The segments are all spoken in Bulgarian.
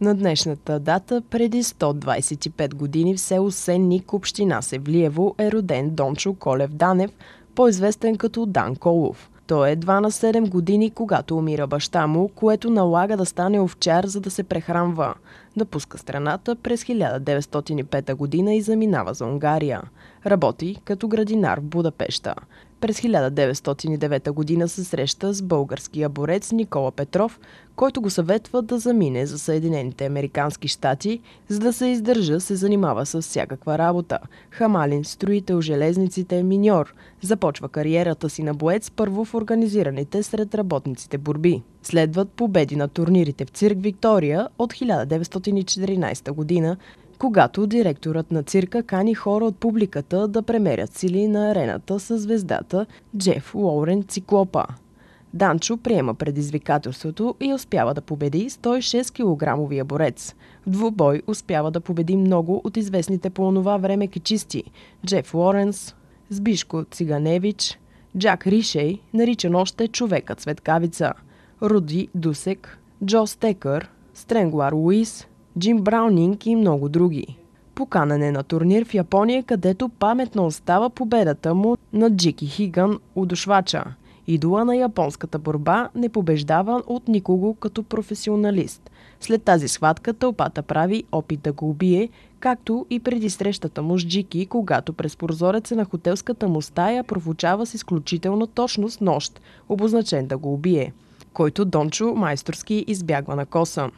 На днешната дата, преди 125 години в село Сенник, община Севлиево, е роден Дончо Колев Данев, по-известен като Дан Колов. Той е 2 на 7 години, когато умира баща му, което налага да стане овчар, за да се прехранва. Напуска страната през 1905 година и заминава за Унгария. Работи като градинар в Будапешта. През 1909 година се среща с българския борец Никола Петров, който го съветва да замине за Съединените Американски щати, за да се издържа се занимава с всякаква работа. Хамалин, строител, железниците, миньор. Започва кариерата си на боец първо в организираните сред работниците борби. Следват победи на турнирите в цирк Виктория от 1914 година, когато директорът на цирка кани хора от публиката да премерят сили на арената с звездата Джеф Уорен Циклопа. Данчо приема предизвикателството и успява да победи 106 кг борец. В двубой успява да победи много от известните по онова време кичисти – Джеф Лоренс, Збишко Циганевич, Джак Ришей, наричан още човека цветкавица, Руди Дусек, Джо Стекър, Стренгуар Луис – Джим Браунинг и много други. Поканен е на турнир в Япония, където паметно остава победата му на Джики Хиган удушвача. Идола на японската борба не побеждава от никого като професионалист. След тази схватка тълпата прави опит да го убие, както и преди срещата му с Джики, когато през прозореца на хотелската му стая провучава с изключителна точност нощ, обозначен да го убие, който Дончо майсторски избягва на коса.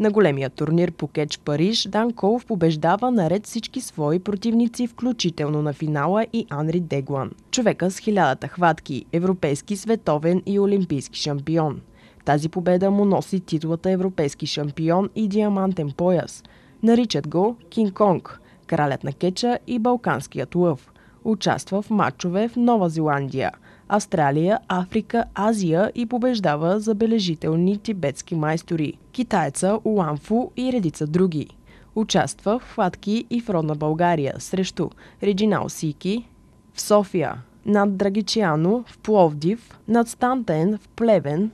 На големия турнир по кетч Париж Дан Колов побеждава наред всички свои противници, включително на финала и Анри Деглан. Човека с хилядата хватки, европейски, световен и олимпийски шампион. Тази победа му носи титлата европейски шампион и диамантен пояс. Наричат го Кинг Конг, кралят на кеча и балканският лъв. Участва в матчове в Нова Зеландия – Австралия, Африка, Азия и побеждава забележителни тибетски майстори, китайца Уанфу и редица други. Участва в хватки и в родна България срещу Реджинал Сики в София, над Драгичиано в Пловдив, над Стантен в Плевен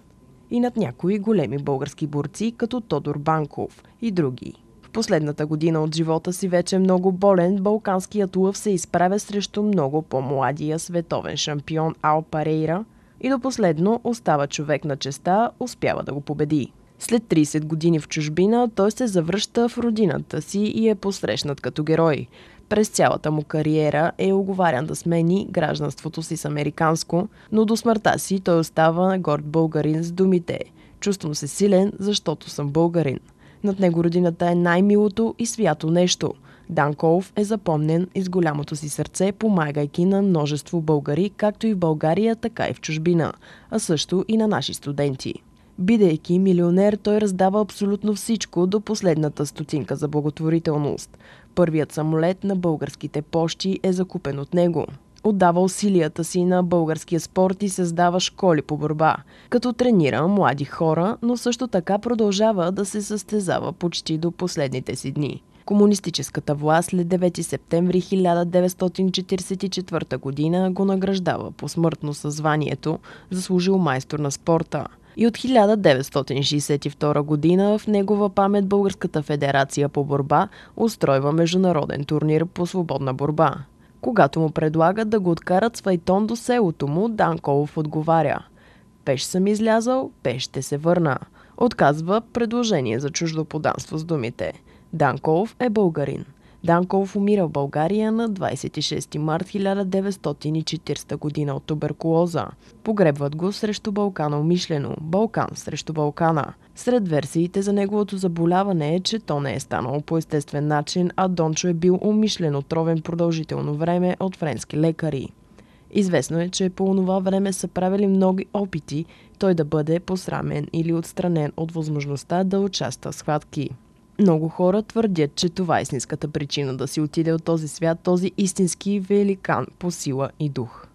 и над някои големи български борци като Тодор Банков и други последната година от живота си вече е много болен, балканският лъв се изправя срещу много по-младия световен шампион Ал Парейра и до последно остава човек на честа, успява да го победи. След 30 години в чужбина той се завръща в родината си и е посрещнат като герой. През цялата му кариера е оговарян да смени гражданството си с американско, но до смъртта си той остава горд българин с думите. Чувствам се силен, защото съм българин. Над него родината е най-милото и свято нещо. Дан Колов е запомнен и с голямото си сърце, помагайки на множество българи, както и в България, така и в чужбина, а също и на наши студенти. Бидейки милионер, той раздава абсолютно всичко до последната стотинка за благотворителност. Първият самолет на българските пощи е закупен от него отдава усилията си на българския спорт и създава школи по борба, като тренира млади хора, но също така продължава да се състезава почти до последните си дни. Комунистическата власт след 9 септември 1944 година го награждава посмъртно със званието заслужил майстор на спорта и от 1962 година в негова памет Българската федерация по борба устройва международен турнир по свободна борба. Когато му предлагат да го откарат с файтон до селото му, Данколов отговаря «Пеш съм излязал, пеш ще се върна». Отказва предложение за чуждо поданство с думите. Данколов е българин. Данков умира в България на 26 март 1940 година от туберкулоза. Погребват го срещу Балкана умишлено, Балкан срещу Балкана. Сред версиите за неговото заболяване е, че то не е станало по естествен начин, а Дончо е бил умишлен отровен продължително време от френски лекари. Известно е, че по това време са правили много опити той да бъде посрамен или отстранен от възможността да участва в схватки. Много хора твърдят, че това е истинската причина да си отиде от този свят, този истински великан по сила и дух.